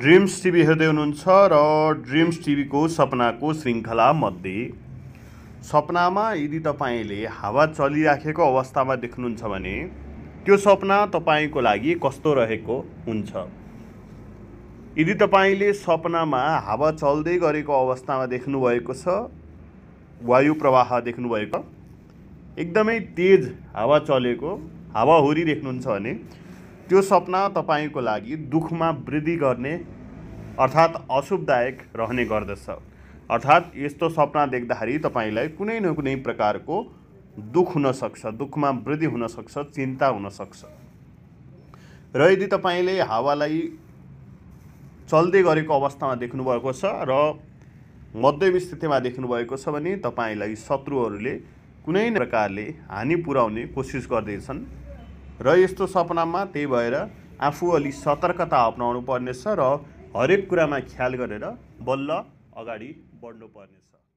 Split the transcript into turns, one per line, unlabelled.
dreams TV हेर्दै हुनुहुन्छ र ड्रिम्स टिभीको सपनाको मध्ये सपनामा यदि तपाईँले हावा चलिराखेको अवस्थामा देख्नुहुन्छ भने त्यो सपना तपाईँको लागि कस्तो रहेको हुन्छ यदि तपाईँले सपनामा हावा चल्दै गरेको अवस्थामा देख्नुभएको छ वायु प्रवाह देख्नुभएको एकदमै तेज हावा चलेको हावाहुरी देख्नुहुन्छ भने त्यो सपना तपाईँको लागि दुःखमा वृद्धि गर्ने अर्थात् अशुभदायक रहने गर्दछ अर्थात् यस्तो सपना देख्दाखेरि तपाईँलाई कुनै न कुनै प्रकारको दुःख हुनसक्छ दुःखमा वृद्धि हुनसक्छ चिन्ता हुनसक्छ र यदि तपाईँले हावालाई चल्दै गरेको अवस्थामा देख्नुभएको छ र मध्यम स्थितिमा देख्नुभएको छ भने तपाईँलाई शत्रुहरूले कुनै प्रकारले हानि पुर्याउने कोसिस गर्दैछन् र यस्तो सपनामा त्यही भएर आफू अलि सतर्कता अप्नाउनु पर्नेछ र हरेक कुरामा ख्याल गरेर बल्ल अगाडि बढ्नु पर्नेछ